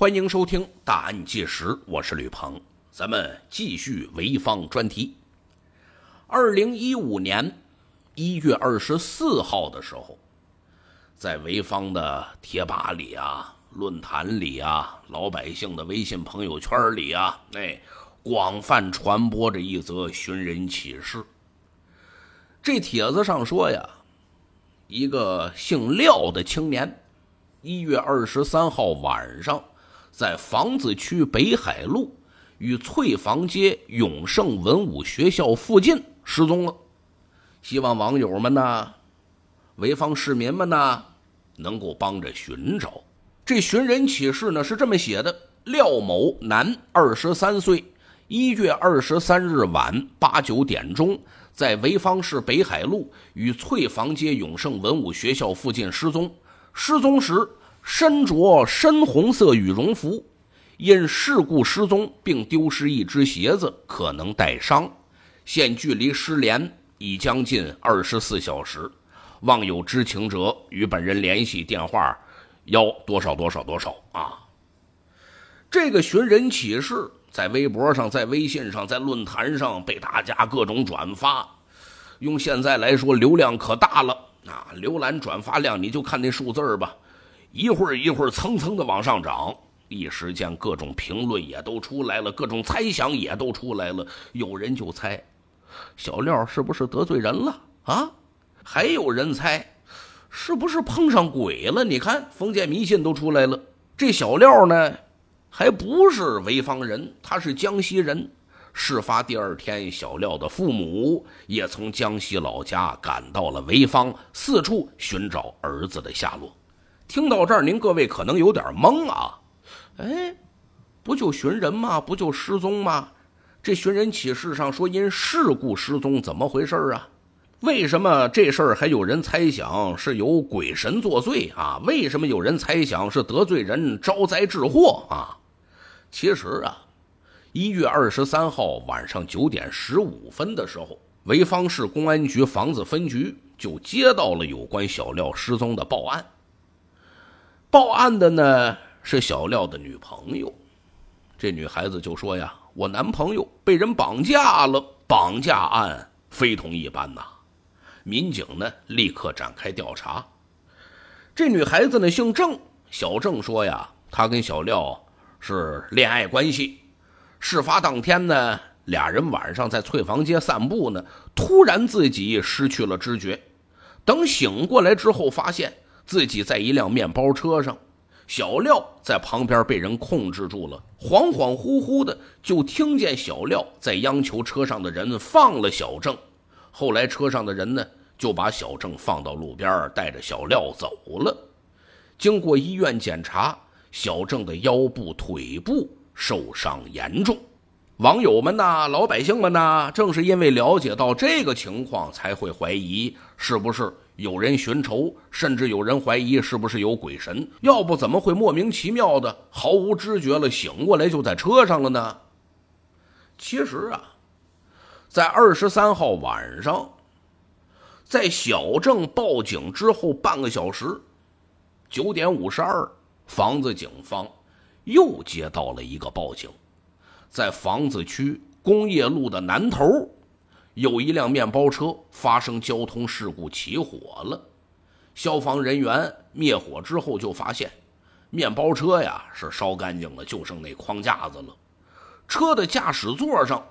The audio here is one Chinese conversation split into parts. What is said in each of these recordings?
欢迎收听《大案纪实》，我是吕鹏，咱们继续潍坊专题。二零一五年一月二十四号的时候，在潍坊的贴吧里啊、论坛里啊、老百姓的微信朋友圈里啊，哎，广泛传播着一则寻人启事。这帖子上说呀，一个姓廖的青年，一月二十三号晚上。在房子区北海路与翠房街永盛文武学校附近失踪了，希望网友们呢，潍坊市民们呢，能够帮着寻找。这寻人启事呢是这么写的：廖某，男，二十三岁，一月二十三日晚八九点钟，在潍坊市北海路与翠房街永盛文武学校附近失踪。失踪时。身着深红色羽绒服，因事故失踪并丢失一只鞋子，可能带伤。现距离失联已将近二十四小时，望有知情者与本人联系。电话幺多少多少多少啊！这个寻人启事在微博上、在微信上、在论坛上被大家各种转发，用现在来说流量可大了啊！浏览转发量，你就看那数字吧。一会儿一会儿蹭蹭的往上涨，一时间各种评论也都出来了，各种猜想也都出来了。有人就猜，小廖是不是得罪人了啊？还有人猜，是不是碰上鬼了？你看，封建迷信都出来了。这小廖呢，还不是潍坊人，他是江西人。事发第二天，小廖的父母也从江西老家赶到了潍坊，四处寻找儿子的下落。听到这儿，您各位可能有点懵啊，哎，不就寻人吗？不就失踪吗？这寻人启事上说因事故失踪，怎么回事啊？为什么这事儿还有人猜想是由鬼神作祟啊？为什么有人猜想是得罪人招灾致祸啊？其实啊，一月二十三号晚上九点十五分的时候，潍坊市公安局房子分局就接到了有关小廖失踪的报案。报案的呢是小廖的女朋友，这女孩子就说呀：“我男朋友被人绑架了，绑架案非同一般呐！”民警呢立刻展开调查。这女孩子呢姓郑，小郑说呀：“她跟小廖是恋爱关系。事发当天呢，俩人晚上在翠房街散步呢，突然自己失去了知觉。等醒过来之后，发现……”自己在一辆面包车上，小廖在旁边被人控制住了，恍恍惚惚的就听见小廖在央求车上的人放了小郑。后来车上的人呢就把小郑放到路边，带着小廖走了。经过医院检查，小郑的腰部、腿部受伤严重。网友们呐，老百姓们呐，正是因为了解到这个情况，才会怀疑是不是。有人寻仇，甚至有人怀疑是不是有鬼神，要不怎么会莫名其妙的毫无知觉了，醒过来就在车上了呢？其实啊，在二十三号晚上，在小郑报警之后半个小时，九点五十二，房子警方又接到了一个报警，在房子区工业路的南头。有一辆面包车发生交通事故起火了，消防人员灭火之后就发现，面包车呀是烧干净了，就剩那框架子了。车的驾驶座上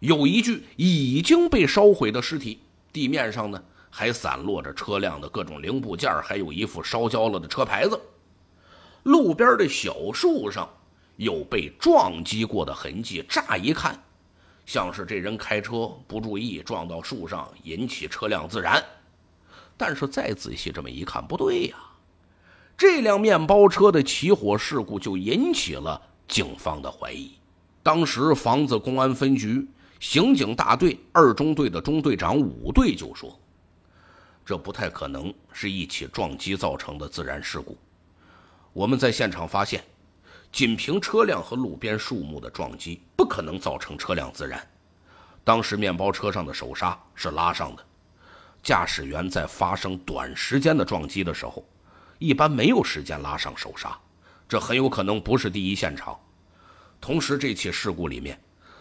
有一具已经被烧毁的尸体，地面上呢还散落着车辆的各种零部件，还有一副烧焦了的车牌子。路边的小树上有被撞击过的痕迹，乍一看。像是这人开车不注意撞到树上，引起车辆自燃。但是再仔细这么一看，不对呀！这辆面包车的起火事故就引起了警方的怀疑。当时，房子公安分局刑警大队二中队的中队长武队就说：“这不太可能是一起撞击造成的自燃事故。我们在现场发现。”仅凭车辆和路边树木的撞击，不可能造成车辆自燃。当时面包车上的手刹是拉上的，驾驶员在发生短时间的撞击的时候，一般没有时间拉上手刹，这很有可能不是第一现场。同时，这起事故里面，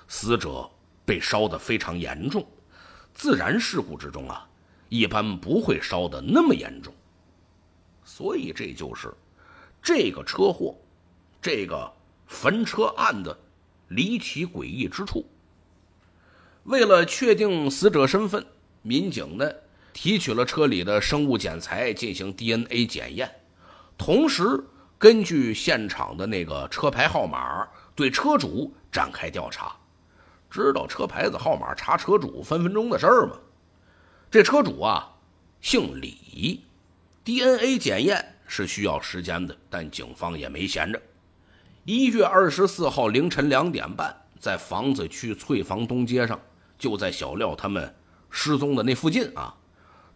死者被烧得非常严重，自燃事故之中啊，一般不会烧得那么严重。所以，这就是这个车祸。这个焚车案的离奇诡异之处，为了确定死者身份，民警呢提取了车里的生物检材进行 DNA 检验，同时根据现场的那个车牌号码对车主展开调查。知道车牌子号码查车主分分钟的事儿吗？这车主啊姓李。DNA 检验是需要时间的，但警方也没闲着。一月二十四号凌晨两点半，在房子区翠房东街上，就在小廖他们失踪的那附近啊，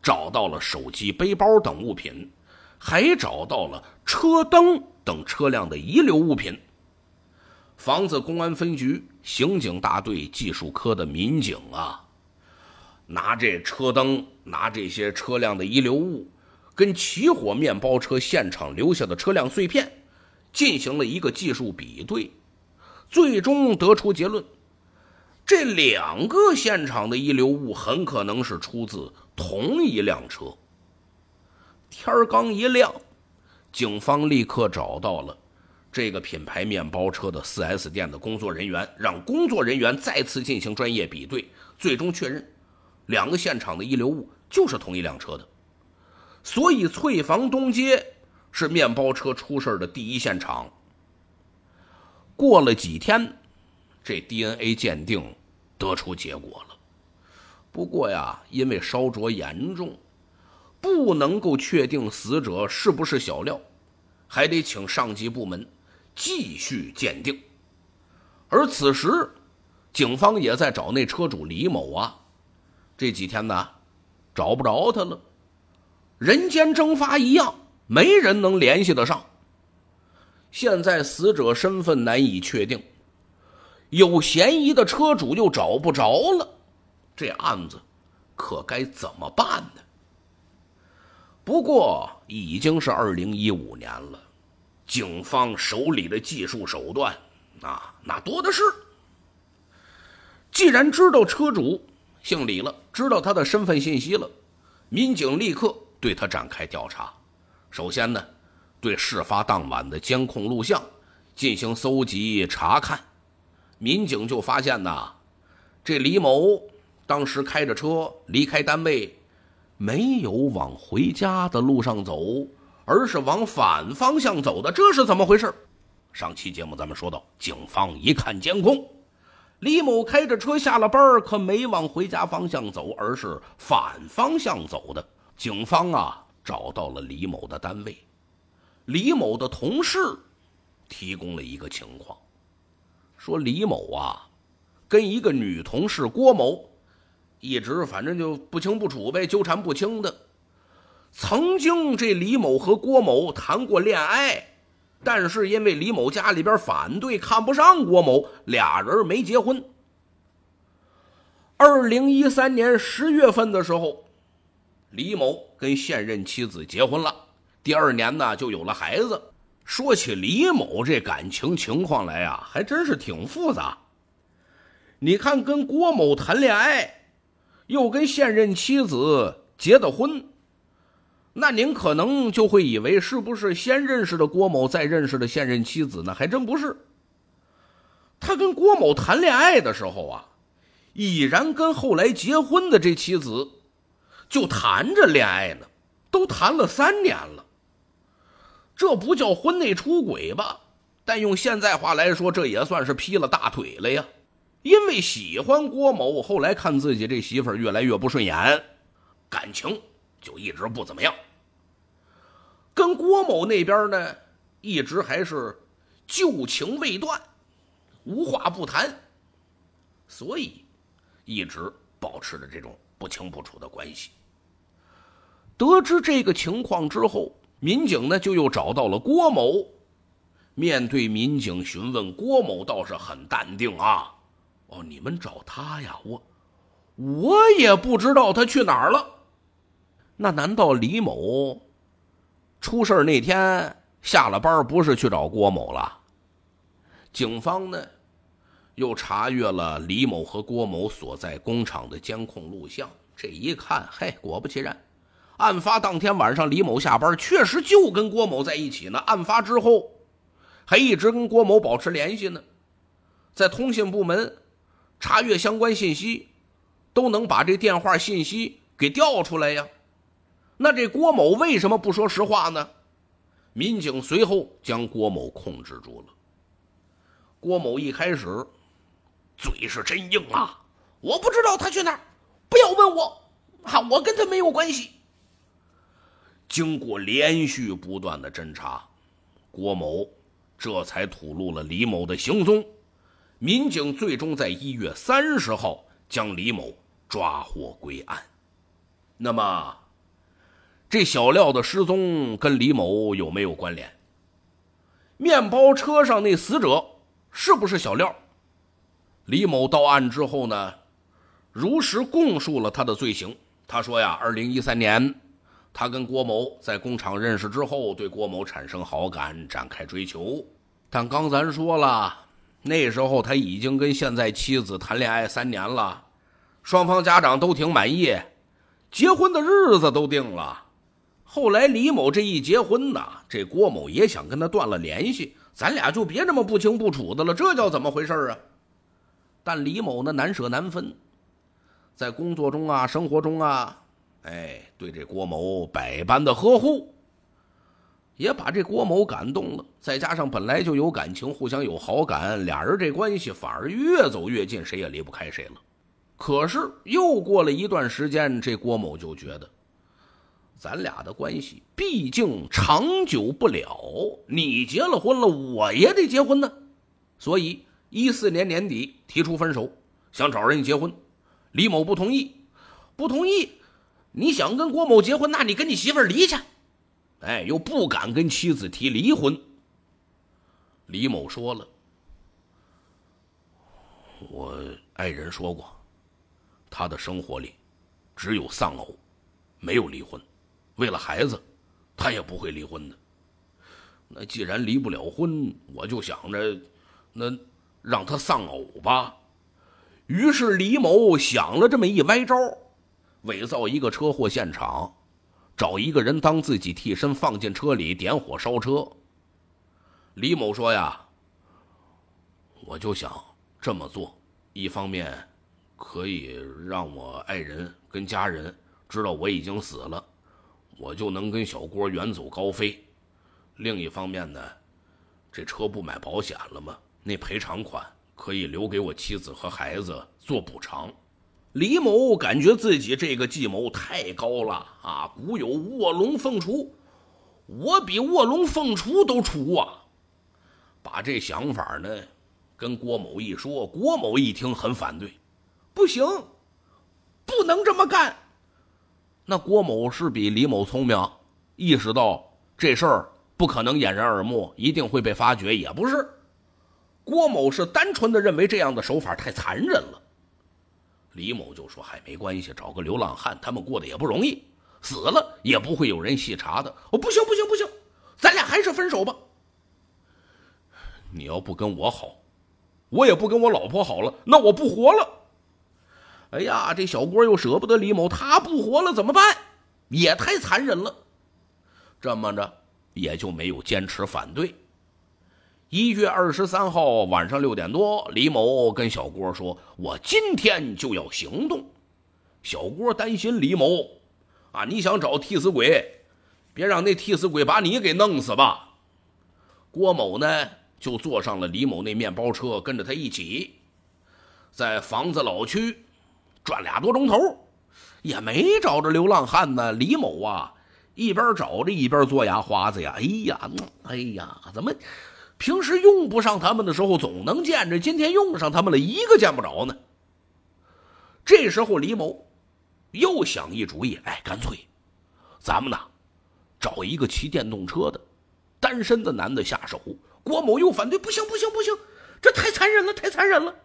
找到了手机、背包等物品，还找到了车灯等车辆的遗留物品。房子公安分局刑警大队技术科的民警啊，拿这车灯，拿这些车辆的遗留物，跟起火面包车现场留下的车辆碎片。进行了一个技术比对，最终得出结论：这两个现场的遗留物很可能是出自同一辆车。天儿刚一亮，警方立刻找到了这个品牌面包车的四 S 店的工作人员，让工作人员再次进行专业比对，最终确认两个现场的遗留物就是同一辆车的。所以翠房东街。是面包车出事的第一现场。过了几天，这 DNA 鉴定得出结果了。不过呀，因为烧灼严重，不能够确定死者是不是小廖，还得请上级部门继续鉴定。而此时，警方也在找那车主李某啊，这几天呢，找不着他了，人间蒸发一样。没人能联系得上。现在死者身份难以确定，有嫌疑的车主又找不着了，这案子可该怎么办呢？不过已经是二零一五年了，警方手里的技术手段啊，那多的是。既然知道车主姓李了，知道他的身份信息了，民警立刻对他展开调查。首先呢，对事发当晚的监控录像进行搜集查看，民警就发现呐，这李某当时开着车离开单位，没有往回家的路上走，而是往反方向走的，这是怎么回事？上期节目咱们说到，警方一看监控，李某开着车下了班，可没往回家方向走，而是反方向走的。警方啊。找到了李某的单位，李某的同事提供了一个情况，说李某啊，跟一个女同事郭某，一直反正就不清不楚呗，纠缠不清的。曾经这李某和郭某谈过恋爱，但是因为李某家里边反对，看不上郭某，俩人没结婚。二零一三年十月份的时候，李某。跟现任妻子结婚了，第二年呢就有了孩子。说起李某这感情情况来呀，还真是挺复杂。你看，跟郭某谈恋爱，又跟现任妻子结的婚，那您可能就会以为是不是先认识的郭某，再认识的现任妻子呢？还真不是。他跟郭某谈恋爱的时候啊，已然跟后来结婚的这妻子。就谈着恋爱呢，都谈了三年了，这不叫婚内出轨吧？但用现在话来说，这也算是劈了大腿了呀。因为喜欢郭某，后来看自己这媳妇儿越来越不顺眼，感情就一直不怎么样。跟郭某那边呢，一直还是旧情未断，无话不谈，所以一直保持着这种不清不楚的关系。得知这个情况之后，民警呢就又找到了郭某。面对民警询问，郭某倒是很淡定啊。哦，你们找他呀？我，我也不知道他去哪儿了。那难道李某出事那天下了班不是去找郭某了？警方呢又查阅了李某和郭某所在工厂的监控录像，这一看，嘿，果不其然。案发当天晚上，李某下班确实就跟郭某在一起呢。案发之后，还一直跟郭某保持联系呢。在通信部门查阅相关信息，都能把这电话信息给调出来呀。那这郭某为什么不说实话呢？民警随后将郭某控制住了。郭某一开始嘴是真硬啊，我不知道他去哪儿，不要问我啊，我跟他没有关系。经过连续不断的侦查，郭某这才吐露了李某的行踪。民警最终在一月三十号将李某抓获归案。那么，这小廖的失踪跟李某有没有关联？面包车上那死者是不是小廖？李某到案之后呢，如实供述了他的罪行。他说呀，二零一三年。他跟郭某在工厂认识之后，对郭某产生好感，展开追求。但刚咱说了，那时候他已经跟现在妻子谈恋爱三年了，双方家长都挺满意，结婚的日子都定了。后来李某这一结婚呢，这郭某也想跟他断了联系，咱俩就别这么不清不楚的了，这叫怎么回事啊？但李某呢，难舍难分，在工作中啊，生活中啊。哎，对这郭某百般的呵护，也把这郭某感动了。再加上本来就有感情，互相有好感，俩人这关系反而越走越近，谁也离不开谁了。可是又过了一段时间，这郭某就觉得，咱俩的关系毕竟长久不了。你结了婚了，我也得结婚呢。所以一四年年底提出分手，想找人结婚，李某不同意，不同意。你想跟郭某结婚，那你跟你媳妇儿离去。哎，又不敢跟妻子提离婚。李某说了：“我爱人说过，他的生活里只有丧偶，没有离婚。为了孩子，他也不会离婚的。那既然离不了婚，我就想着，那让他丧偶吧。于是李某想了这么一歪招。”伪造一个车祸现场，找一个人当自己替身放进车里，点火烧车。李某说：“呀，我就想这么做，一方面可以让我爱人跟家人知道我已经死了，我就能跟小郭远走高飞；另一方面呢，这车不买保险了吗？那赔偿款可以留给我妻子和孩子做补偿。”李某感觉自己这个计谋太高了啊！古有卧龙凤雏，我比卧龙凤雏都雏啊！把这想法呢，跟郭某一说，郭某一听很反对，不行，不能这么干。那郭某是比李某聪明，意识到这事儿不可能掩人耳目，一定会被发觉。也不是，郭某是单纯的认为这样的手法太残忍了。李某就说：“嗨，没关系，找个流浪汉，他们过得也不容易，死了也不会有人细查的。”我不行，不行，不行，咱俩还是分手吧。你要不跟我好，我也不跟我老婆好了，那我不活了。哎呀，这小郭又舍不得李某，他不活了怎么办？也太残忍了。这么着，也就没有坚持反对。一月二十三号晚上六点多，李某跟小郭说：“我今天就要行动。”小郭担心李某：“啊，你想找替死鬼，别让那替死鬼把你给弄死吧。”郭某呢，就坐上了李某那面包车，跟着他一起，在房子老区转俩多钟头，也没找着流浪汉呢。李某啊，一边找着一边做牙花子呀！哎呀，哎呀，怎么？平时用不上他们的时候，总能见着；今天用上他们了，一个见不着呢。这时候李某又想一主意，哎，干脆咱们呢找一个骑电动车的单身的男的下手。郭某又反对，不行不行不行，这太残忍了，太残忍了。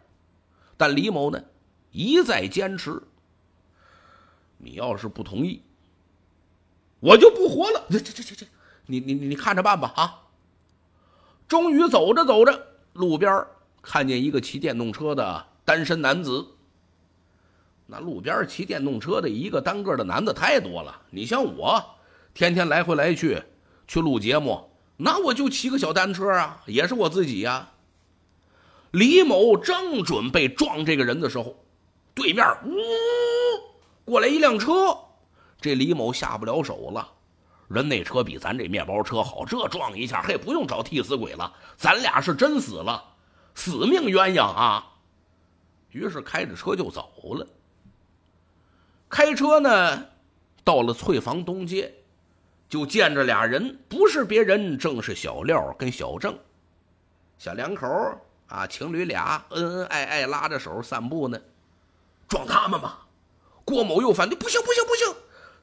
但李某呢一再坚持，你要是不同意，我就不活了。这这这这这，你你你看着办吧啊。终于走着走着，路边看见一个骑电动车的单身男子。那路边骑电动车的一个单个的男的太多了，你像我，天天来回来去去录节目，那我就骑个小单车啊，也是我自己呀。李某正准备撞这个人的时候，对面呜过来一辆车，这李某下不了手了。人那车比咱这面包车好，这撞一下，嘿，不用找替死鬼了。咱俩是真死了，死命鸳鸯啊！于是开着车就走了。开车呢，到了翠房东街，就见着俩人，不是别人，正是小廖跟小郑，小两口啊，情侣俩，恩恩爱爱拉着手散步呢。撞他们吧，郭某又反对，不行不行不行，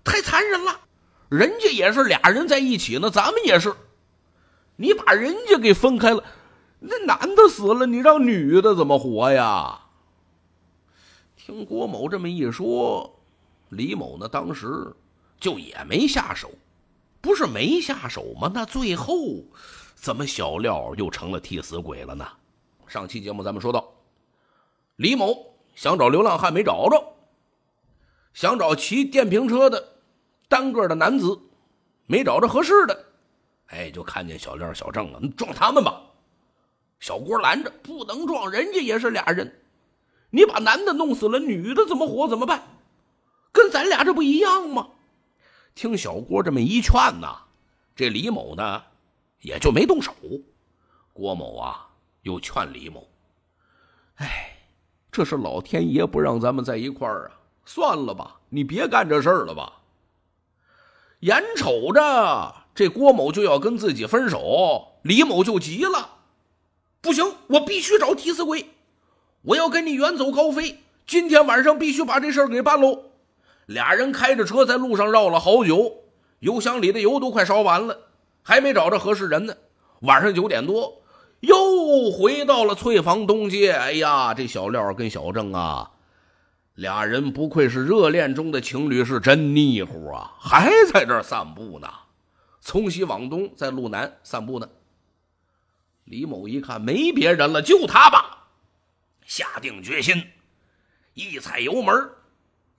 太残忍了。人家也是俩人在一起，呢，咱们也是。你把人家给分开了，那男的死了，你让女的怎么活呀？听郭某这么一说，李某呢当时就也没下手，不是没下手吗？那最后怎么小廖又成了替死鬼了呢？上期节目咱们说到，李某想找流浪汉没找着，想找骑电瓶车的。单个的男子，没找着合适的，哎，就看见小亮、小郑了。撞他们吧，小郭拦着，不能撞人家，也是俩人。你把男的弄死了，女的怎么活怎么办？跟咱俩这不一样吗？听小郭这么一劝呐，这李某呢也就没动手。郭某啊又劝李某：“哎，这是老天爷不让咱们在一块儿啊，算了吧，你别干这事了吧。”眼瞅着这郭某就要跟自己分手，李某就急了。不行，我必须找替死鬼，我要跟你远走高飞。今天晚上必须把这事儿给办喽。俩人开着车在路上绕了好久，油箱里的油都快烧完了，还没找着合适人呢。晚上九点多，又回到了翠房东街。哎呀，这小廖跟小郑啊。俩人不愧是热恋中的情侣，是真腻乎啊！还在这儿散步呢，从西往东，在路南散步呢。李某一看没别人了，就他吧，下定决心，一踩油门，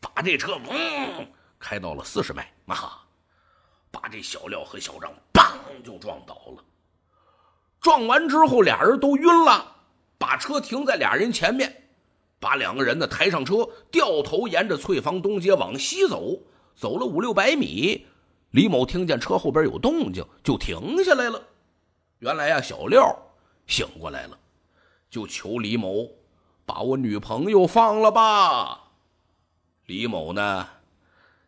把这车砰开到了四十迈，啊，把这小廖和小张嘣就撞倒了。撞完之后，俩人都晕了，把车停在俩人前面。把两个人呢抬上车，掉头沿着翠房东街往西走，走了五六百米，李某听见车后边有动静，就停下来了。原来呀，小廖醒过来了，就求李某把我女朋友放了吧。李某呢，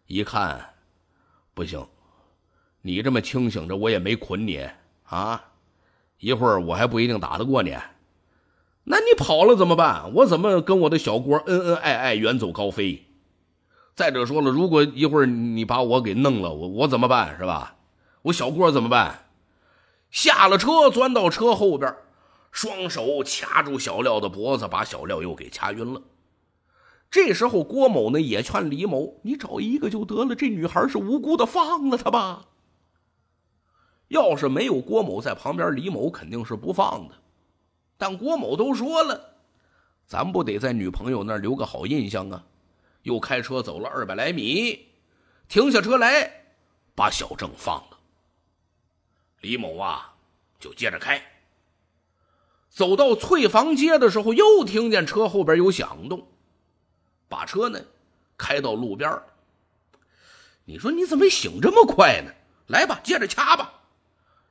一看不行，你这么清醒着，我也没捆你啊，一会儿我还不一定打得过你。那你跑了怎么办？我怎么跟我的小郭恩恩爱爱远走高飞？再者说了，如果一会儿你把我给弄了，我我怎么办是吧？我小郭怎么办？下了车，钻到车后边，双手掐住小廖的脖子，把小廖又给掐晕了。这时候，郭某呢也劝李某：“你找一个就得了，这女孩是无辜的，放了她吧。”要是没有郭某在旁边，李某肯定是不放的。但郭某都说了，咱不得在女朋友那儿留个好印象啊！又开车走了二百来米，停下车来，把小郑放了。李某啊，就接着开。走到翠房街的时候，又听见车后边有响动，把车呢开到路边。你说你怎么醒这么快呢？来吧，接着掐吧，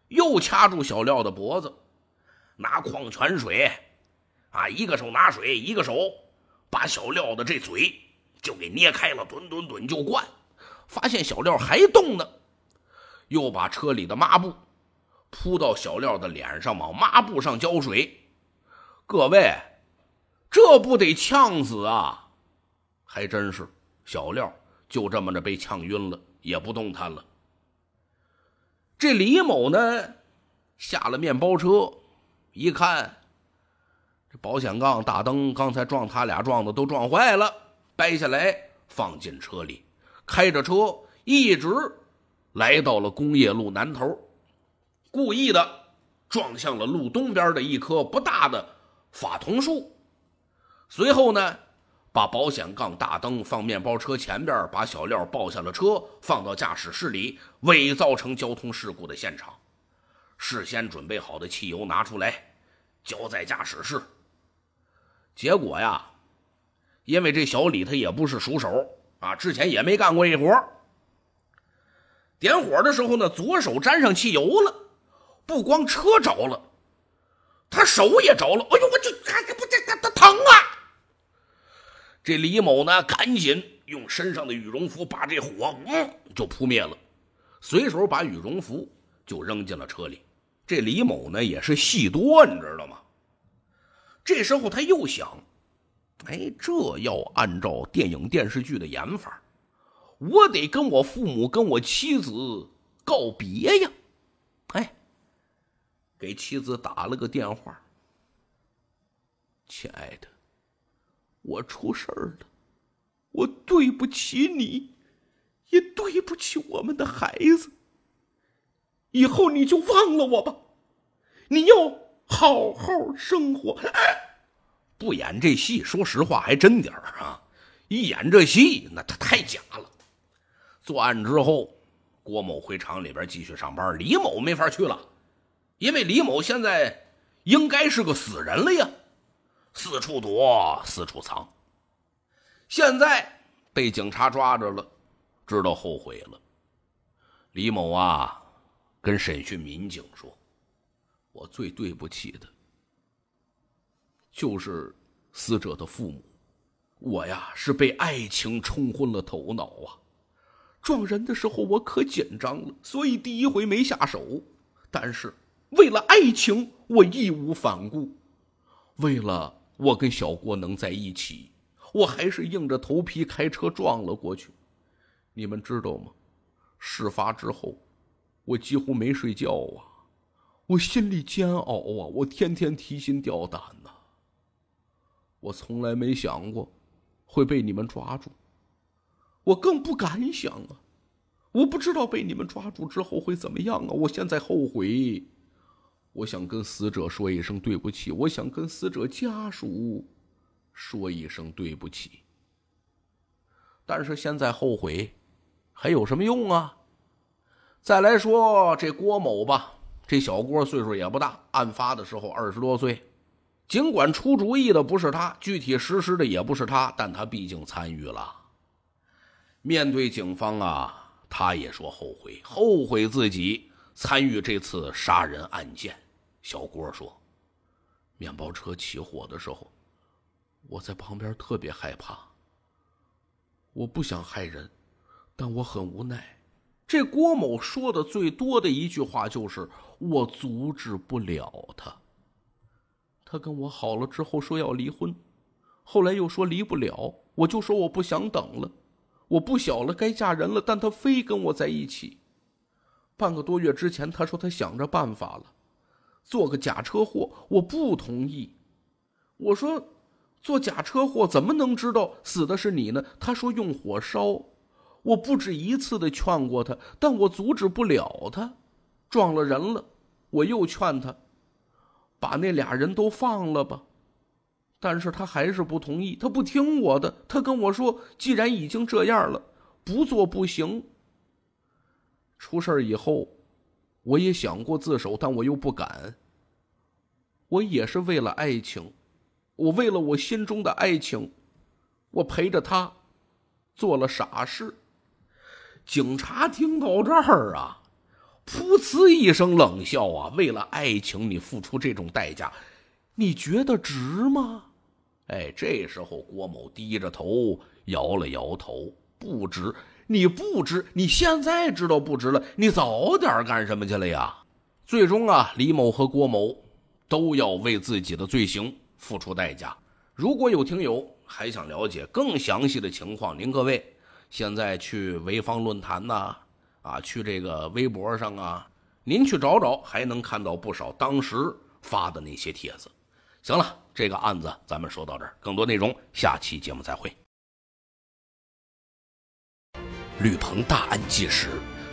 又掐住小廖的脖子。拿矿泉水，啊，一个手拿水，一个手把小廖的这嘴就给捏开了，顿顿顿就灌。发现小廖还动呢，又把车里的抹布铺到小廖的脸上，往抹布上浇水。各位，这不得呛死啊？还真是，小廖就这么着被呛晕了，也不动弹了。这李某呢，下了面包车。一看，这保险杠、大灯，刚才撞他俩撞的都撞坏了，掰下来放进车里，开着车一直来到了工业路南头，故意的撞向了路东边的一棵不大的法桐树。随后呢，把保险杠、大灯放面包车前边，把小廖抱下了车，放到驾驶室里，伪造成交通事故的现场。事先准备好的汽油拿出来，浇在驾驶室。结果呀，因为这小李他也不是熟手啊，之前也没干过这活点火的时候呢，左手沾上汽油了，不光车着了，他手也着了。哎呦，我就还不这他他疼啊！这李某呢，赶紧用身上的羽绒服把这火嗯就扑灭了，随手把羽绒服就扔进了车里。这李某呢也是戏多，你知道吗？这时候他又想，哎，这要按照电影电视剧的演法，我得跟我父母、跟我妻子告别呀！哎，给妻子打了个电话，亲爱的，我出事了，我对不起你，也对不起我们的孩子。以后你就忘了我吧，你要好好生活。不演这戏，说实话还真点儿啊；一演这戏，那他太假了。作案之后，郭某回厂里边继续上班，李某没法去了，因为李某现在应该是个死人了呀，四处躲，四处藏，现在被警察抓着了，知道后悔了。李某啊。跟审讯民警说：“我最对不起的，就是死者的父母。我呀是被爱情冲昏了头脑啊！撞人的时候我可紧张了，所以第一回没下手。但是为了爱情，我义无反顾。为了我跟小郭能在一起，我还是硬着头皮开车撞了过去。你们知道吗？事发之后。”我几乎没睡觉啊，我心里煎熬啊，我天天提心吊胆呐。我从来没想过会被你们抓住，我更不敢想啊。我不知道被你们抓住之后会怎么样啊。我现在后悔，我想跟死者说一声对不起，我想跟死者家属说一声对不起。但是现在后悔还有什么用啊？再来说这郭某吧，这小郭岁数也不大，案发的时候二十多岁。尽管出主意的不是他，具体实施的也不是他，但他毕竟参与了。面对警方啊，他也说后悔，后悔自己参与这次杀人案件。小郭说：“面包车起火的时候，我在旁边特别害怕。我不想害人，但我很无奈。”这郭某说的最多的一句话就是：“我阻止不了他。”他跟我好了之后说要离婚，后来又说离不了，我就说我不想等了，我不小了，该嫁人了。但他非跟我在一起。半个多月之前，他说他想着办法了，做个假车祸。我不同意，我说，做假车祸怎么能知道死的是你呢？他说用火烧。我不止一次的劝过他，但我阻止不了他，撞了人了，我又劝他，把那俩人都放了吧，但是他还是不同意，他不听我的，他跟我说，既然已经这样了，不做不行。出事以后，我也想过自首，但我又不敢。我也是为了爱情，我为了我心中的爱情，我陪着他，做了傻事。警察听到这儿啊，噗呲一声冷笑啊！为了爱情你付出这种代价，你觉得值吗？哎，这时候郭某低着头摇了摇头，不值，你不值，你现在知道不值了，你早点干什么去了呀？最终啊，李某和郭某都要为自己的罪行付出代价。如果有听友还想了解更详细的情况，您各位。现在去潍坊论坛呐，啊，去这个微博上啊，您去找找，还能看到不少当时发的那些帖子。行了，这个案子咱们说到这儿，更多内容下期节目再会。吕鹏大案纪实，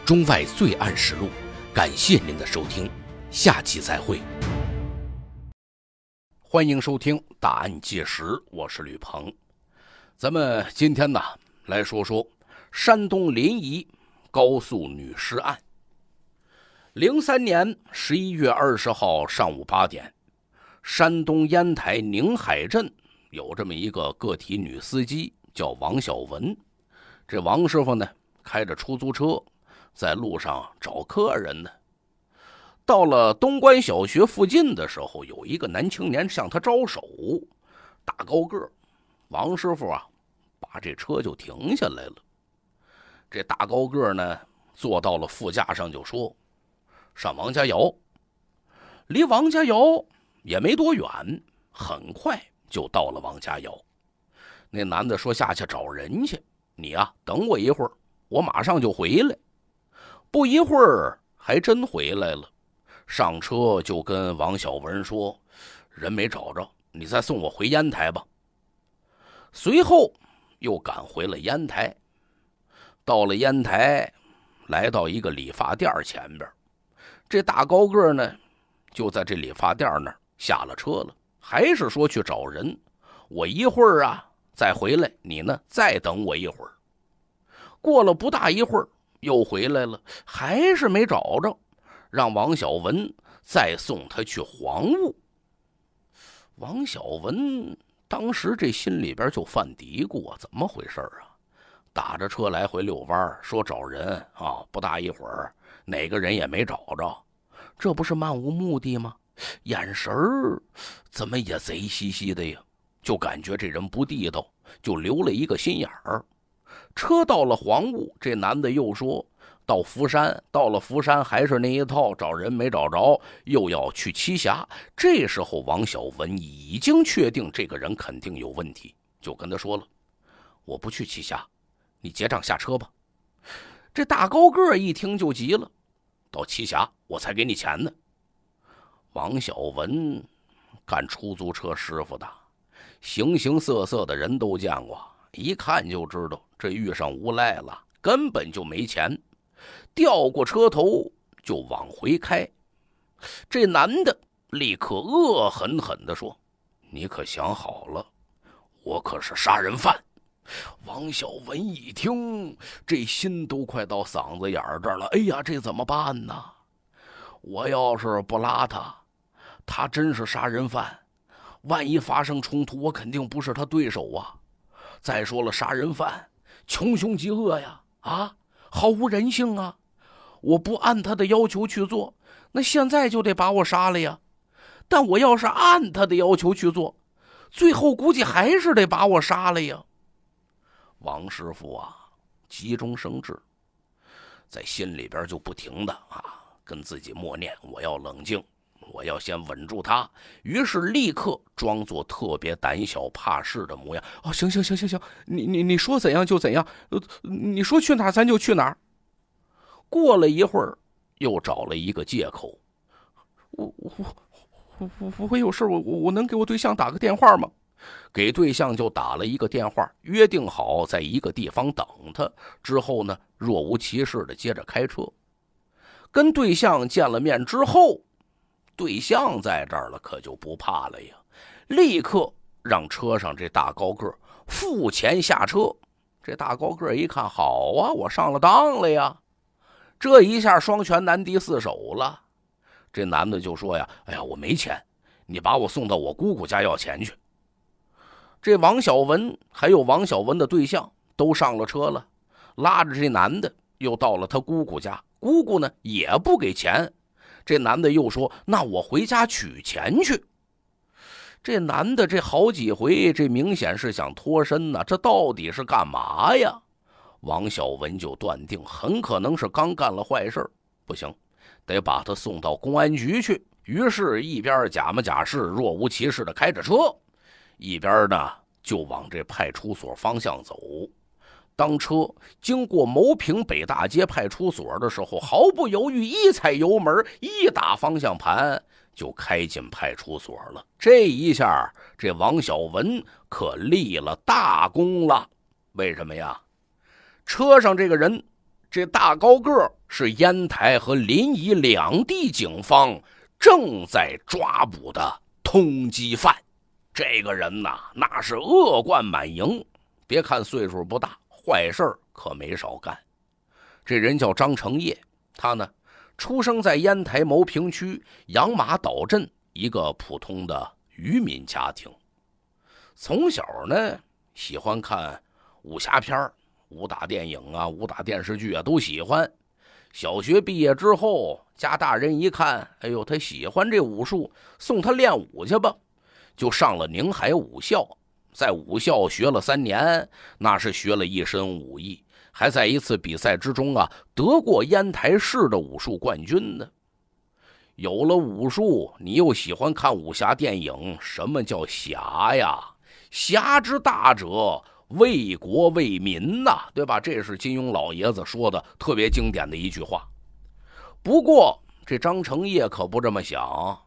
中外罪案实录，感谢您的收听，下期再会。欢迎收听《大案纪实》，我是吕鹏，咱们今天呢来说说。山东临沂高速女尸案。零三年十一月二十号上午八点，山东烟台宁海镇有这么一个个体女司机，叫王小文。这王师傅呢，开着出租车在路上找客人呢。到了东关小学附近的时候，有一个男青年向他招手，大高个王师傅啊，把这车就停下来了。这大高个呢，坐到了副驾上，就说：“上王家窑，离王家窑也没多远，很快就到了王家窑。”那男的说：“下去找人去，你啊，等我一会儿，我马上就回来。”不一会儿，还真回来了。上车就跟王小文说：“人没找着，你再送我回烟台吧。”随后又赶回了烟台。到了烟台，来到一个理发店前边，这大高个呢，就在这理发店那儿下了车了，还是说去找人。我一会儿啊再回来，你呢再等我一会儿。过了不大一会儿，又回来了，还是没找着，让王小文再送他去黄务。王小文当时这心里边就犯嘀咕啊，怎么回事啊？打着车来回遛弯，说找人啊，不大一会儿，哪个人也没找着，这不是漫无目的吗？眼神儿怎么也贼兮兮的呀？就感觉这人不地道，就留了一个心眼儿。车到了黄雾，这男的又说到福山，到了福山还是那一套，找人没找着，又要去栖霞。这时候，王小文已经确定这个人肯定有问题，就跟他说了：“我不去栖霞。”你结账下车吧，这大高个一听就急了。到栖霞我才给你钱呢。王小文干出租车师傅的，形形色色的人都见过，一看就知道这遇上无赖了，根本就没钱。调过车头就往回开，这男的立刻恶狠狠地说：“你可想好了，我可是杀人犯。”王小文一听，这心都快到嗓子眼儿这儿了。哎呀，这怎么办呢？我要是不拉他，他真是杀人犯，万一发生冲突，我肯定不是他对手啊。再说了，杀人犯穷凶极恶呀，啊，毫无人性啊！我不按他的要求去做，那现在就得把我杀了呀。但我要是按他的要求去做，最后估计还是得把我杀了呀。王师傅啊，急中生智，在心里边就不停的啊跟自己默念：“我要冷静，我要先稳住他。”于是立刻装作特别胆小怕事的模样：“哦，行行行行行，你你你说怎样就怎样，你说去哪咱就去哪儿。”过了一会儿，又找了一个借口：“我我我不会有事，我我我能给我对象打个电话吗？”给对象就打了一个电话，约定好在一个地方等他。之后呢，若无其事的接着开车。跟对象见了面之后，对象在这儿了，可就不怕了呀。立刻让车上这大高个付钱下车。这大高个一看，好啊，我上了当了呀。这一下双拳难敌四手了。这男的就说呀：“哎呀，我没钱，你把我送到我姑姑家要钱去。”这王小文还有王小文的对象都上了车了，拉着这男的又到了他姑姑家。姑姑呢也不给钱，这男的又说：“那我回家取钱去。”这男的这好几回，这明显是想脱身呐。这到底是干嘛呀？王小文就断定很可能是刚干了坏事不行，得把他送到公安局去。于是，一边假模假式、若无其事的开着车。一边呢，就往这派出所方向走。当车经过牟平北大街派出所的时候，毫不犹豫，一踩油门，一打方向盘，就开进派出所了。这一下，这王小文可立了大功了。为什么呀？车上这个人，这大高个是烟台和临沂两地警方正在抓捕的通缉犯。这个人呐，那是恶贯满盈。别看岁数不大，坏事可没少干。这人叫张成业，他呢，出生在烟台牟平区养马岛镇一个普通的渔民家庭。从小呢，喜欢看武侠片武打电影啊、武打电视剧啊，都喜欢。小学毕业之后，家大人一看，哎呦，他喜欢这武术，送他练武去吧。就上了宁海武校，在武校学了三年，那是学了一身武艺，还在一次比赛之中啊，得过烟台市的武术冠军呢。有了武术，你又喜欢看武侠电影？什么叫侠呀？侠之大者，为国为民呐，对吧？这是金庸老爷子说的特别经典的一句话。不过，这张成业可不这么想。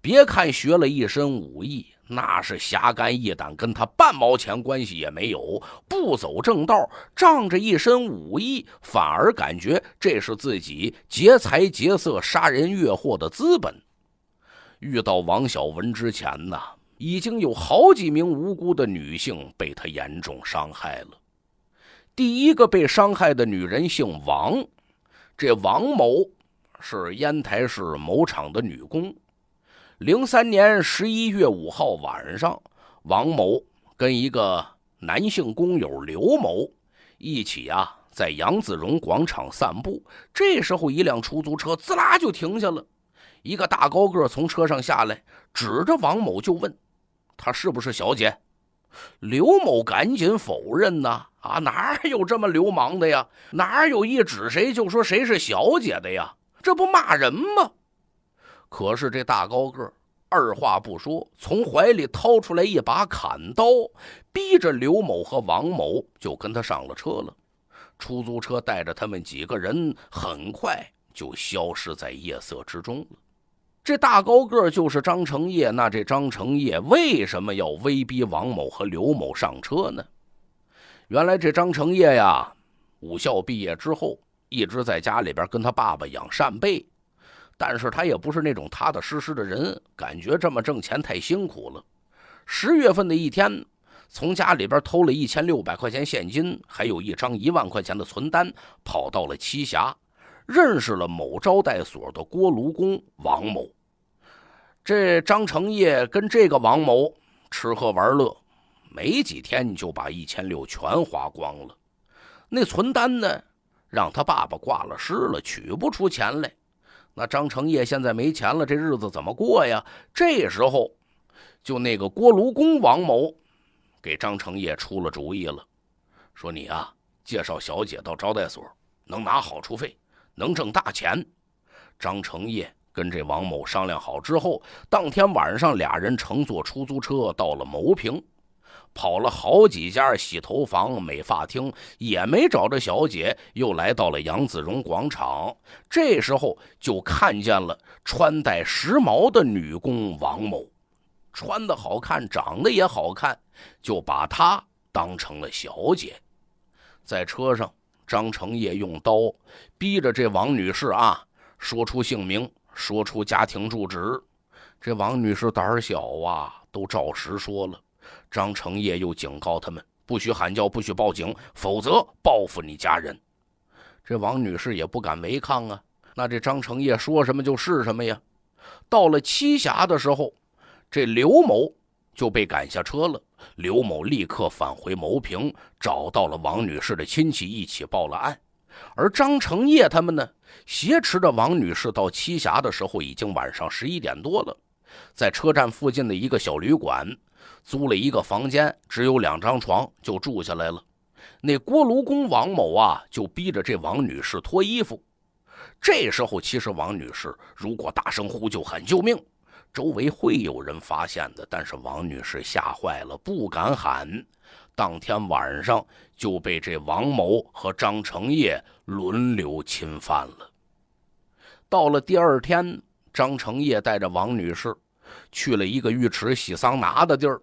别看学了一身武艺，那是侠肝义胆，跟他半毛钱关系也没有。不走正道，仗着一身武艺，反而感觉这是自己劫财劫色、杀人越货的资本。遇到王小文之前呢，已经有好几名无辜的女性被他严重伤害了。第一个被伤害的女人姓王，这王某是烟台市某厂的女工。零三年十一月五号晚上，王某跟一个男性工友刘某一起啊，在杨子荣广场散步。这时候，一辆出租车滋啦就停下了，一个大高个从车上下来，指着王某就问：“她是不是小姐？”刘某赶紧否认：“呐啊，哪有这么流氓的呀？哪有一指谁就说谁是小姐的呀？这不骂人吗？”可是这大高个二话不说，从怀里掏出来一把砍刀，逼着刘某和王某就跟他上了车了。出租车带着他们几个人，很快就消失在夜色之中了。这大高个就是张成业，那这张成业为什么要威逼王某和刘某上车呢？原来这张成业呀，武校毕业之后，一直在家里边跟他爸爸养扇贝。但是他也不是那种踏踏实实的人，感觉这么挣钱太辛苦了。十月份的一天，从家里边偷了一千六百块钱现金，还有一张一万块钱的存单，跑到了栖霞，认识了某招待所的锅炉工王某。这张成业跟这个王某吃喝玩乐，没几天就把一千六全花光了。那存单呢，让他爸爸挂了失了，取不出钱来。那张成业现在没钱了，这日子怎么过呀？这时候，就那个锅炉工王某给张成业出了主意了，说你啊，介绍小姐到招待所，能拿好处费，能挣大钱。张成业跟这王某商量好之后，当天晚上俩人乘坐出租车到了牟平。跑了好几家洗头房、美发厅，也没找着小姐，又来到了杨子荣广场。这时候就看见了穿戴时髦的女工王某，穿的好看，长得也好看，就把她当成了小姐。在车上，张成业用刀逼着这王女士啊，说出姓名，说出家庭住址。这王女士胆儿小啊，都照实说了。张成业又警告他们：不许喊叫，不许报警，否则报复你家人。这王女士也不敢违抗啊。那这张成业说什么就是什么呀。到了栖霞的时候，这刘某就被赶下车了。刘某立刻返回牟平，找到了王女士的亲戚，一起报了案。而张成业他们呢，挟持着王女士到栖霞的时候，已经晚上十一点多了，在车站附近的一个小旅馆。租了一个房间，只有两张床就住下来了。那锅炉工王某啊，就逼着这王女士脱衣服。这时候，其实王女士如果大声呼救喊救命，周围会有人发现的。但是王女士吓坏了，不敢喊。当天晚上就被这王某和张成业轮流侵犯了。到了第二天，张成业带着王女士去了一个浴池洗桑拿的地儿。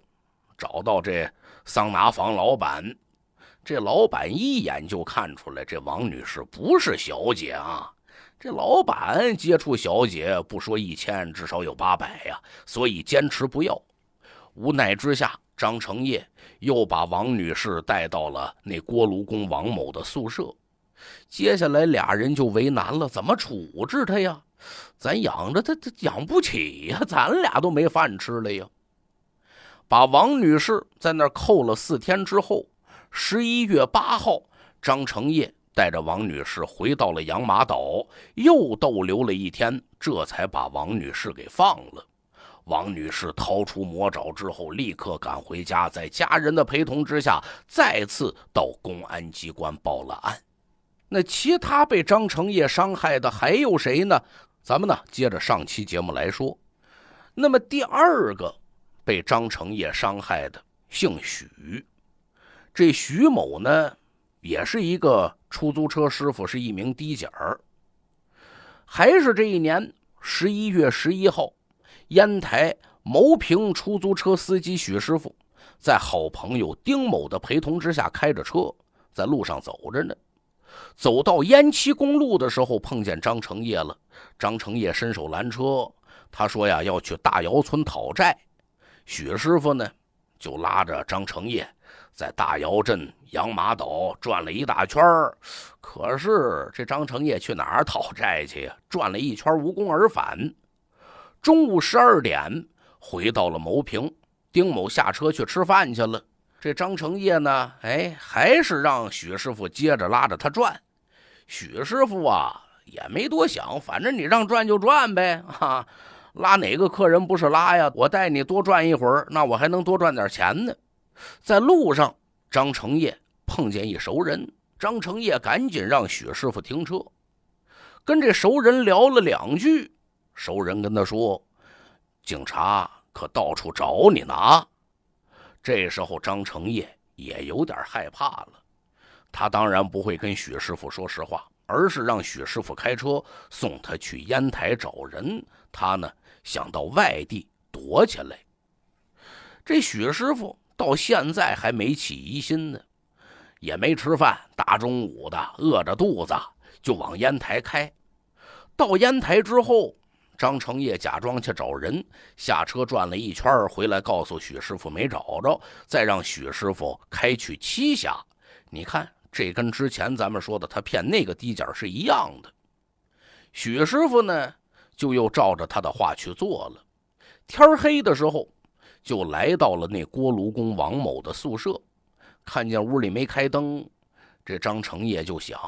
找到这桑拿房老板，这老板一眼就看出来这王女士不是小姐啊。这老板接触小姐不说一千，至少有八百呀，所以坚持不要。无奈之下，张成业又把王女士带到了那锅炉工王某的宿舍。接下来俩人就为难了，怎么处置她呀？咱养着她，她养不起呀，咱俩都没饭吃了呀。把王女士在那儿扣了四天之后，十一月八号，张成业带着王女士回到了养马岛，又逗留了一天，这才把王女士给放了。王女士掏出魔爪之后，立刻赶回家，在家人的陪同之下，再次到公安机关报了案。那其他被张成业伤害的还有谁呢？咱们呢，接着上期节目来说。那么第二个。被张成业伤害的姓许，这许某呢，也是一个出租车师傅，是一名低姐儿。还是这一年十一月十一号，烟台牟平出租车司机许师傅，在好朋友丁某的陪同之下，开着车在路上走着呢。走到烟七公路的时候，碰见张成业了。张成业伸手拦车，他说呀，要去大窑村讨债。许师傅呢，就拉着张成业在大姚镇养马岛转了一大圈儿。可是这张成业去哪儿讨债去呀？转了一圈无功而返。中午十二点回到了牟平，丁某下车去吃饭去了。这张成业呢，哎，还是让许师傅接着拉着他转。许师傅啊，也没多想，反正你让转就转呗，哈。拉哪个客人不是拉呀？我带你多转一会儿，那我还能多赚点钱呢。在路上，张成业碰见一熟人，张成业赶紧让许师傅停车，跟这熟人聊了两句。熟人跟他说：“警察可到处找你呢。”这时候，张成业也有点害怕了。他当然不会跟许师傅说实话，而是让许师傅开车送他去烟台找人。他呢？想到外地躲起来，这许师傅到现在还没起疑心呢，也没吃饭，大中午的饿着肚子就往烟台开。到烟台之后，张成业假装去找人，下车转了一圈回来告诉许师傅没找着，再让许师傅开去栖霞。你看，这跟之前咱们说的他骗那个低角是一样的。许师傅呢？就又照着他的话去做了。天黑的时候，就来到了那锅炉工王某的宿舍，看见屋里没开灯，这张成业就想：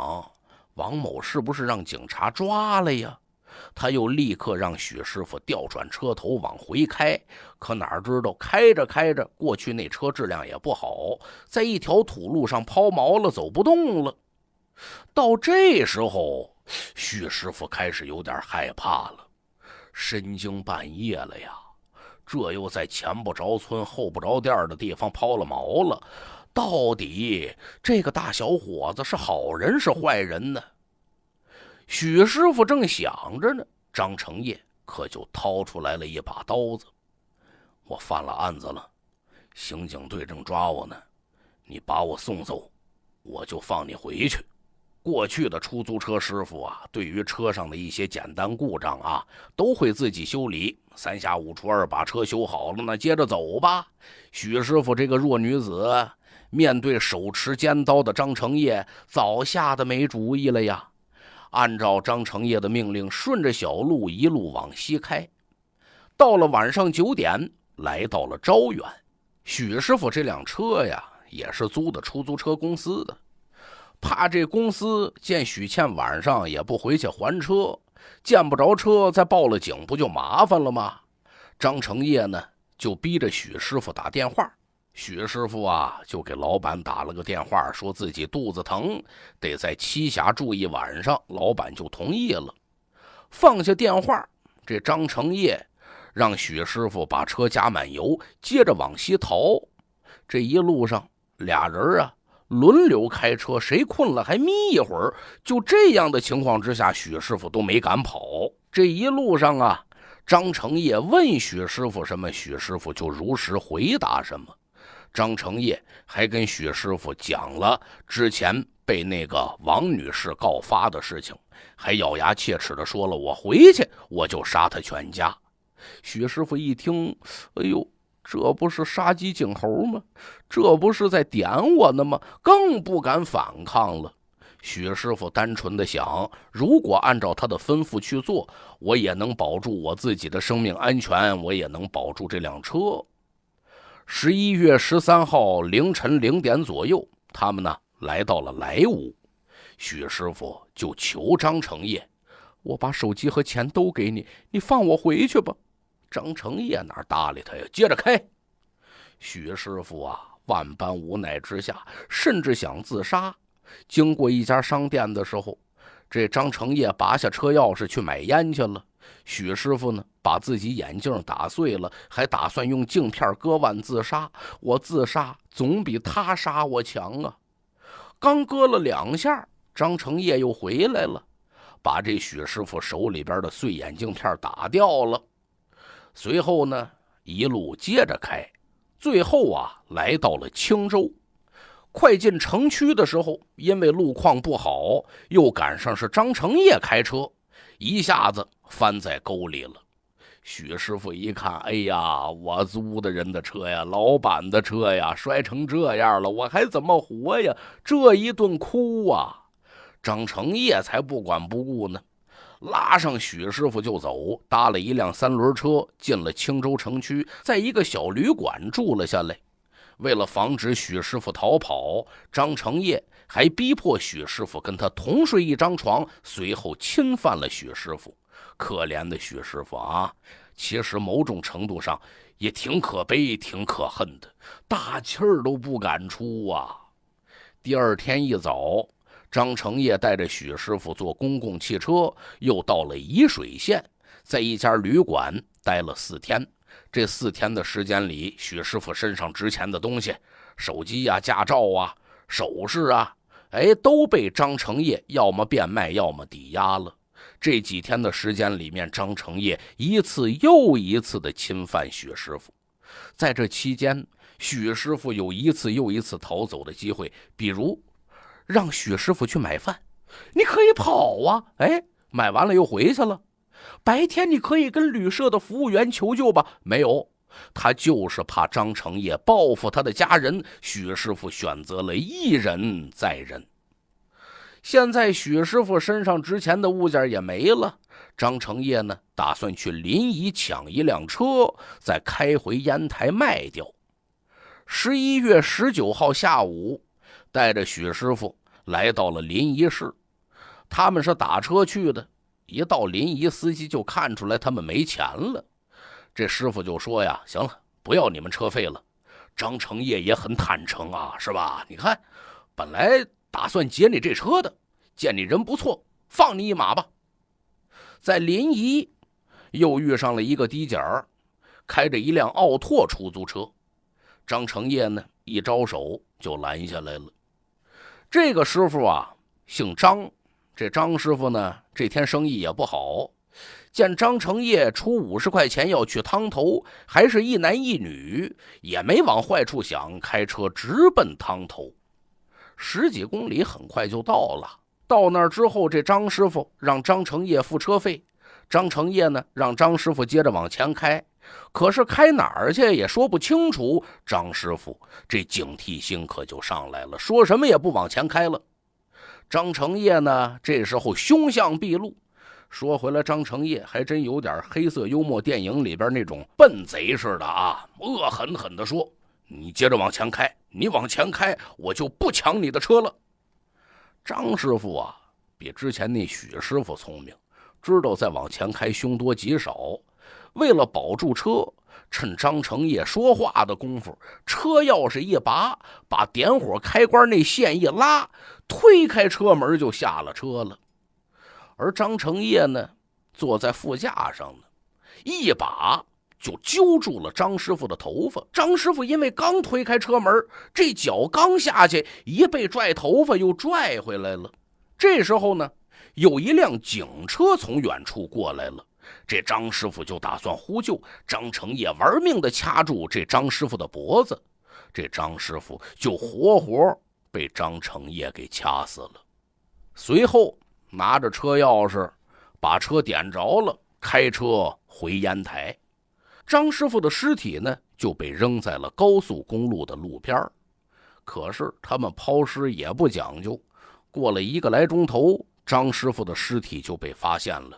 王某是不是让警察抓了呀？他又立刻让许师傅调转车头往回开。可哪知道开着开着，过去那车质量也不好，在一条土路上抛锚了，走不动了。到这时候。许师傅开始有点害怕了，深更半夜了呀，这又在前不着村后不着店的地方抛了锚了。到底这个大小伙子是好人是坏人呢？许师傅正想着呢，张成业可就掏出来了一把刀子：“我犯了案子了，刑警队正抓我呢，你把我送走，我就放你回去。”过去的出租车师傅啊，对于车上的一些简单故障啊，都会自己修理，三下五除二把车修好了，那接着走吧。许师傅这个弱女子，面对手持尖刀的张成业，早吓得没主意了呀。按照张成业的命令，顺着小路一路往西开，到了晚上九点，来到了招远。许师傅这辆车呀，也是租的出租车公司的。怕这公司见许倩晚上也不回去还车，见不着车再报了警不就麻烦了吗？张成业呢就逼着许师傅打电话，许师傅啊就给老板打了个电话，说自己肚子疼，得在栖霞住一晚上，老板就同意了。放下电话，这张成业让许师傅把车加满油，接着往西逃。这一路上，俩人啊。轮流开车，谁困了还眯一会儿。就这样的情况之下，许师傅都没敢跑。这一路上啊，张成业问许师傅什么，许师傅就如实回答什么。张成业还跟许师傅讲了之前被那个王女士告发的事情，还咬牙切齿的说了：“我回去我就杀他全家。”许师傅一听，哎呦。这不是杀鸡儆猴吗？这不是在点我呢吗？更不敢反抗了。许师傅单纯的想，如果按照他的吩咐去做，我也能保住我自己的生命安全，我也能保住这辆车。十一月十三号凌晨零点左右，他们呢来到了莱芜，许师傅就求张成业：“我把手机和钱都给你，你放我回去吧。”张成业哪搭理他呀？接着开。许师傅啊，万般无奈之下，甚至想自杀。经过一家商店的时候，这张成业拔下车钥匙去买烟去了。许师傅呢，把自己眼镜打碎了，还打算用镜片割腕自杀。我自杀总比他杀我强啊！刚割了两下，张成业又回来了，把这许师傅手里边的碎眼镜片打掉了。随后呢，一路接着开，最后啊来到了青州。快进城区的时候，因为路况不好，又赶上是张成业开车，一下子翻在沟里了。许师傅一看，哎呀，我租的人的车呀，老板的车呀，摔成这样了，我还怎么活呀？这一顿哭啊，张成业才不管不顾呢。拉上许师傅就走，搭了一辆三轮车进了青州城区，在一个小旅馆住了下来。为了防止许师傅逃跑，张成业还逼迫许师傅跟他同睡一张床，随后侵犯了许师傅。可怜的许师傅啊，其实某种程度上也挺可悲、挺可恨的，大气儿都不敢出啊。第二天一早。张成业带着许师傅坐公共汽车，又到了沂水县，在一家旅馆待了四天。这四天的时间里，许师傅身上值钱的东西，手机呀、驾照啊、首饰啊，哎，都被张成业要么变卖，要么抵押了。这几天的时间里面，张成业一次又一次的侵犯许师傅。在这期间，许师傅有一次又一次逃走的机会，比如。让许师傅去买饭，你可以跑啊！哎，买完了又回去了。白天你可以跟旅社的服务员求救吧。没有，他就是怕张成业报复他的家人。许师傅选择了一忍再忍。现在许师傅身上值钱的物件也没了。张成业呢，打算去临沂抢一辆车，再开回烟台卖掉。十一月十九号下午。带着许师傅来到了临沂市，他们是打车去的。一到临沂，司机就看出来他们没钱了。这师傅就说：“呀，行了，不要你们车费了。”张成业也很坦诚啊，是吧？你看，本来打算劫你这车的，见你人不错，放你一马吧。在临沂，又遇上了一个低姐儿，开着一辆奥拓出租车。张成业呢，一招手就拦下来了。这个师傅啊，姓张。这张师傅呢，这天生意也不好。见张成业出五十块钱要去汤头，还是一男一女，也没往坏处想，开车直奔汤头。十几公里很快就到了。到那儿之后，这张师傅让张成业付车费，张成业呢让张师傅接着往前开。可是开哪儿去也说不清楚，张师傅这警惕性可就上来了，说什么也不往前开了。张成业呢，这时候凶相毕露。说回来，张成业还真有点黑色幽默电影里边那种笨贼似的啊，恶狠狠地说：“你接着往前开，你往前开，我就不抢你的车了。”张师傅啊，比之前那许师傅聪明，知道再往前开凶多吉少。为了保住车，趁张成业说话的功夫，车钥匙一拔，把点火开关那线一拉，推开车门就下了车了。而张成业呢，坐在副驾上呢，一把就揪住了张师傅的头发。张师傅因为刚推开车门，这脚刚下去，一被拽头发又拽回来了。这时候呢，有一辆警车从远处过来了。这张师傅就打算呼救，张成业玩命的掐住这张师傅的脖子，这张师傅就活活被张成业给掐死了。随后拿着车钥匙，把车点着了，开车回烟台。张师傅的尸体呢就被扔在了高速公路的路边。可是他们抛尸也不讲究，过了一个来钟头，张师傅的尸体就被发现了。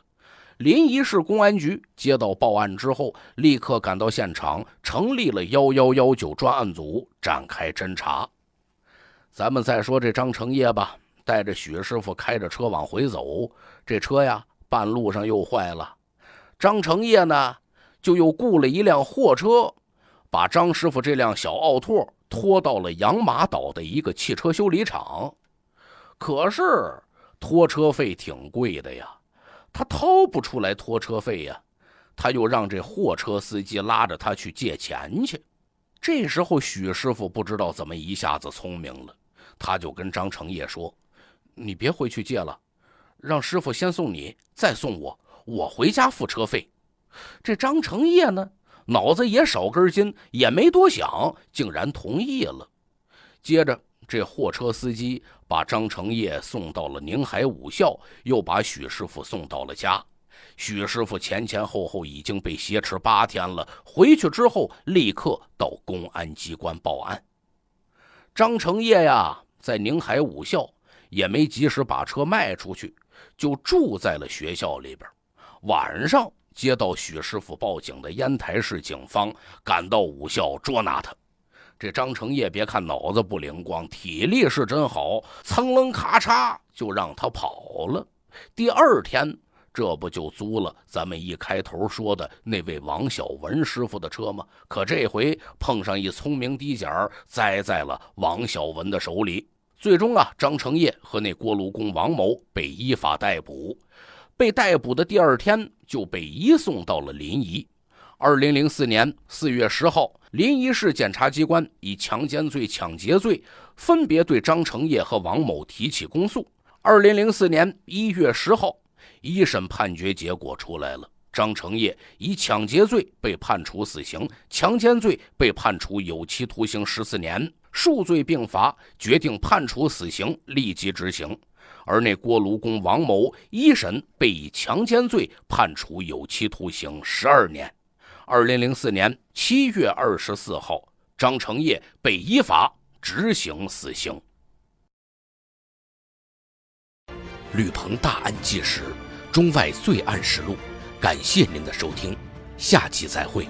临沂市公安局接到报案之后，立刻赶到现场，成立了幺幺幺九专案组，展开侦查。咱们再说这张成业吧，带着许师傅开着车往回走，这车呀半路上又坏了。张成业呢就又雇了一辆货车，把张师傅这辆小奥拓拖到了养马岛的一个汽车修理厂。可是拖车费挺贵的呀。他掏不出来拖车费呀，他又让这货车司机拉着他去借钱去。这时候许师傅不知道怎么一下子聪明了，他就跟张成业说：“你别回去借了，让师傅先送你，再送我，我回家付车费。”这张成业呢，脑子也少根筋，也没多想，竟然同意了。接着。这货车司机把张成业送到了宁海武校，又把许师傅送到了家。许师傅前前后后已经被挟持八天了，回去之后立刻到公安机关报案。张成业呀，在宁海武校也没及时把车卖出去，就住在了学校里边。晚上接到许师傅报警的烟台市警方赶到武校捉拿他。这张成业别看脑子不灵光，体力是真好，噌楞咔嚓就让他跑了。第二天，这不就租了咱们一开头说的那位王小文师傅的车吗？可这回碰上一聪明低儿，栽在了王小文的手里。最终啊，张成业和那锅炉工王某被依法逮捕。被逮捕的第二天就被移送到了临沂。二零零四年四月十号。临沂市检察机关以强奸罪、抢劫罪分别对张成业和王某提起公诉。二零零四年一月十号，一审判决结果出来了。张成业以抢劫罪被判处死刑，强奸罪被判处有期徒刑十四年，数罪并罚，决定判处死刑，立即执行。而那锅炉工王某一审被以强奸罪判处有期徒刑十二年。二零零四年七月二十四号，张成业被依法执行死刑。吕鹏大案纪实，中外罪案实录。感谢您的收听，下期再会。